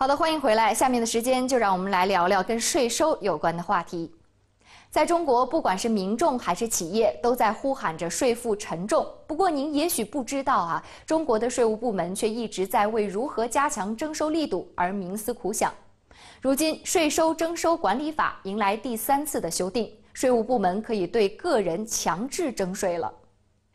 好的，欢迎回来。下面的时间就让我们来聊聊跟税收有关的话题。在中国，不管是民众还是企业，都在呼喊着税负沉重。不过，您也许不知道啊，中国的税务部门却一直在为如何加强征收力度而冥思苦想。如今，《税收征收管理法》迎来第三次的修订，税务部门可以对个人强制征税了。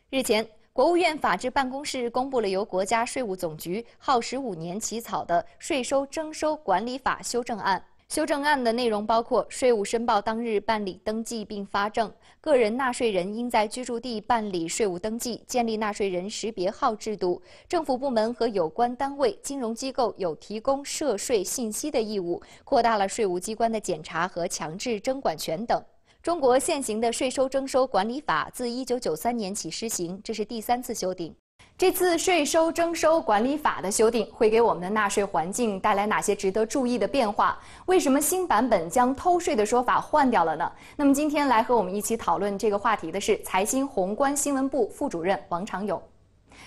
日前。国务院法制办公室公布了由国家税务总局耗时五年起草的《税收征收管理法修正案》。修正案的内容包括：税务申报当日办理登记并发证；个人纳税人应在居住地办理税务登记，建立纳税人识别号制度；政府部门和有关单位、金融机构有提供涉税信息的义务；扩大了税务机关的检查和强制征管权等。中国现行的税收征收管理法自一九九三年起施行，这是第三次修订。这次税收征收管理法的修订会给我们的纳税环境带来哪些值得注意的变化？为什么新版本将偷税的说法换掉了呢？那么今天来和我们一起讨论这个话题的是财新宏观新闻部副主任王长勇。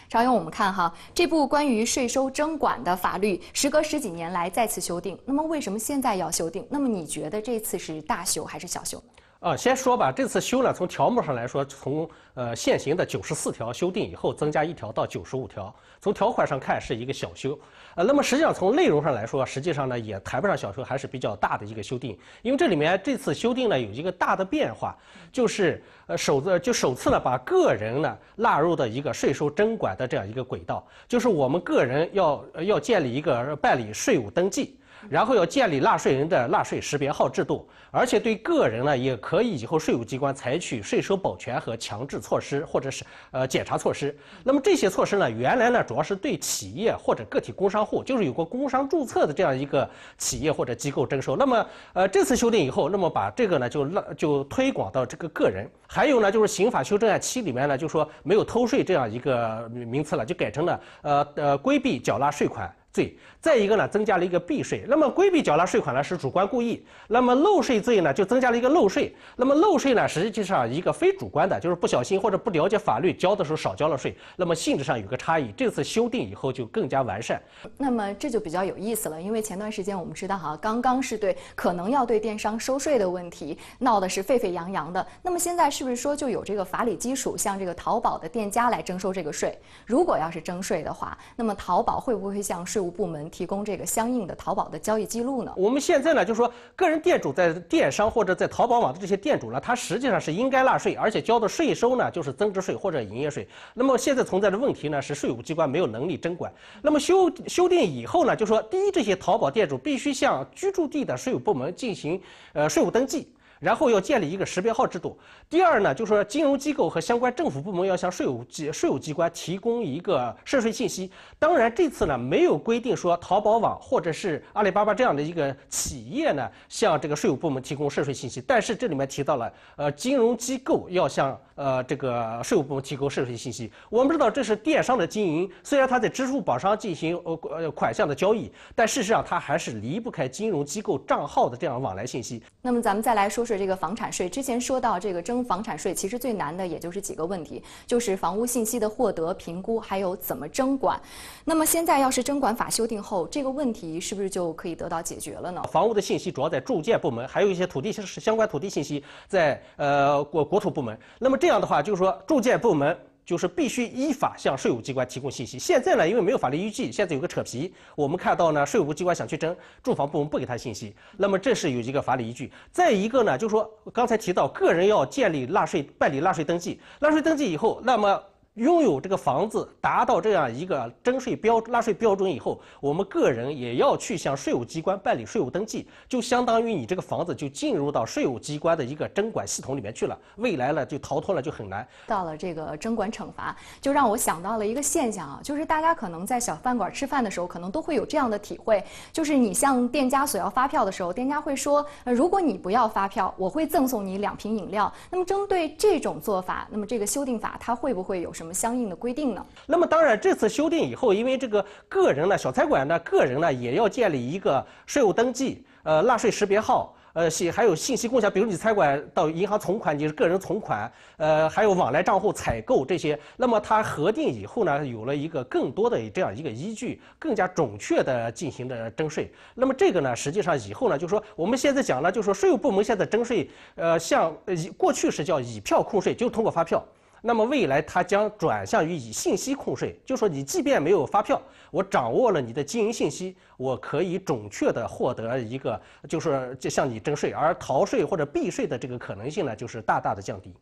长勇，我们看哈这部关于税收征管的法律，时隔十几年来再次修订，那么为什么现在要修订？那么你觉得这次是大修还是小修？啊，先说吧，这次修呢，从条目上来说，从呃现行的九十四条修订以后，增加一条到九十五条。从条款上看是一个小修，呃，那么实际上从内容上来说，实际上呢也谈不上小修，还是比较大的一个修订。因为这里面这次修订呢有一个大的变化，就是呃首次就首次呢把个人呢纳入到一个税收征管的这样一个轨道，就是我们个人要要建立一个办理税务登记。然后要建立纳税人的纳税识别号制度，而且对个人呢，也可以以后税务机关采取税收保全和强制措施，或者是呃检查措施。那么这些措施呢，原来呢主要是对企业或者个体工商户，就是有过工商注册的这样一个企业或者机构征收。那么呃，这次修订以后，那么把这个呢就拉就推广到这个个人。还有呢，就是刑法修正案七里面呢，就说没有偷税这样一个名词了，就改成了呃呃规避缴纳税款。税，再一个呢，增加了一个避税。那么规避缴纳税款呢是主观故意，那么漏税罪呢就增加了一个漏税。那么漏税呢实际上一个非主观的，就是不小心或者不了解法律交的时候少交了税。那么性质上有个差异。这次修订以后就更加完善。那么这就比较有意思了，因为前段时间我们知道哈，刚刚是对可能要对电商收税的问题闹的是沸沸扬扬的。那么现在是不是说就有这个法理基础，向这个淘宝的店家来征收这个税？如果要是征税的话，那么淘宝会不会向税务？部门提供这个相应的淘宝的交易记录呢？我们现在呢，就是说，个人店主在电商或者在淘宝网的这些店主呢，他实际上是应该纳税，而且交的税收呢，就是增值税或者营业税。那么现在存在的问题呢，是税务机关没有能力征管。那么修修订以后呢，就说第一，这些淘宝店主必须向居住地的税务部门进行呃税务登记。然后要建立一个识别号制度。第二呢，就是说金融机构和相关政府部门要向税务机税务机关提供一个涉税信息。当然，这次呢没有规定说淘宝网或者是阿里巴巴这样的一个企业呢向这个税务部门提供涉税信息，但是这里面提到了，呃，金融机构要向呃这个税务部门提供涉税信息。我们知道这是电商的经营，虽然它在支付宝上进行呃款项的交易，但事实上它还是离不开金融机构账号的这样往来信息。那么咱们再来说。是这个房产税，之前说到这个征房产税，其实最难的也就是几个问题，就是房屋信息的获得、评估，还有怎么征管。那么现在要是征管法修订后，这个问题是不是就可以得到解决了呢？房屋的信息主要在住建部门，还有一些土地相关土地信息在呃国国土部门。那么这样的话，就是说住建部门。就是必须依法向税务机关提供信息。现在呢，因为没有法律依据，现在有个扯皮。我们看到呢，税务机关想去征，住房部门不给他信息，那么这是有一个法律依据。再一个呢，就是说刚才提到，个人要建立纳税、办理纳税登记，纳税登记以后，那么。拥有这个房子达到这样一个征税标、纳税标准以后，我们个人也要去向税务机关办理税务登记，就相当于你这个房子就进入到税务机关的一个征管系统里面去了。未来呢，就逃脱了就很难。到了这个征管惩罚，就让我想到了一个现象啊，就是大家可能在小饭馆吃饭的时候，可能都会有这样的体会，就是你向店家索要发票的时候，店家会说，呃，如果你不要发票，我会赠送你两瓶饮料。那么针对这种做法，那么这个修订法它会不会有什么？什么相应的规定呢？那么当然，这次修订以后，因为这个个人呢，小餐馆呢，个人呢也要建立一个税务登记，呃，纳税识别号，呃，信还有信息共享，比如你餐馆到银行存款，你是个人存款，呃，还有往来账户、采购这些，那么它核定以后呢，有了一个更多的这样一个依据，更加准确的进行的征税。那么这个呢，实际上以后呢，就是说我们现在讲呢，就是说税务部门现在征税，呃，像以过去是叫以票控税，就通过发票。那么未来它将转向于以信息控税，就说你即便没有发票，我掌握了你的经营信息，我可以准确的获得一个，就是向你征税，而逃税或者避税的这个可能性呢，就是大大的降低。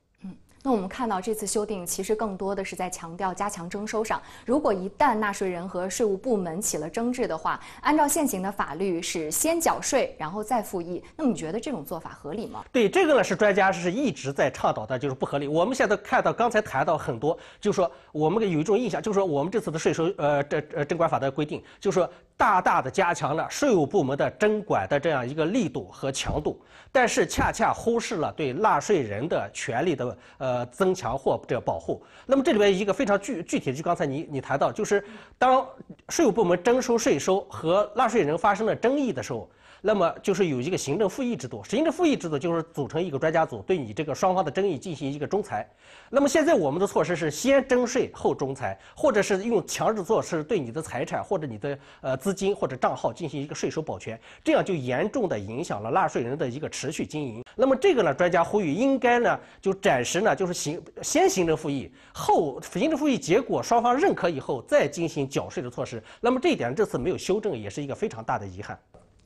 那我们看到这次修订其实更多的是在强调加强征收上。如果一旦纳税人和税务部门起了争执的话，按照现行的法律是先缴税然后再复议。那你觉得这种做法合理吗？对这个呢，是专家是一直在倡导的，就是不合理。我们现在看到刚才谈到很多，就是说我们有一种印象，就是说我们这次的税收呃这呃征管法的规定，就是说。大大的加强了税务部门的征管的这样一个力度和强度，但是恰恰忽视了对纳税人的权利的呃增强或者保护。那么这里边一个非常具具体的，就刚才你你谈到，就是当税务部门征收税收和纳税人发生了争议的时候。那么就是有一个行政复议制度，行政复议制度就是组成一个专家组对你这个双方的争议进行一个仲裁。那么现在我们的措施是先征税后仲裁，或者是用强制措施对你的财产或者你的呃资金或者账号进行一个税收保全，这样就严重的影响了纳税人的一个持续经营。那么这个呢，专家呼吁应该呢就暂时呢就是行先行政复议后行政复议结果双方认可以后再进行缴税的措施。那么这一点这次没有修正也是一个非常大的遗憾。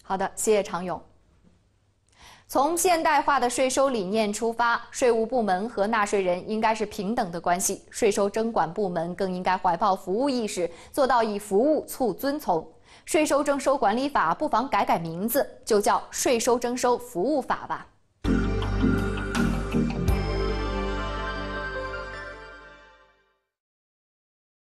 好的，谢谢常勇。从现代化的税收理念出发，税务部门和纳税人应该是平等的关系。税收征管部门更应该怀抱服务意识，做到以服务促遵从。税收征收管理法不妨改改名字，就叫《税收征收服务法》吧。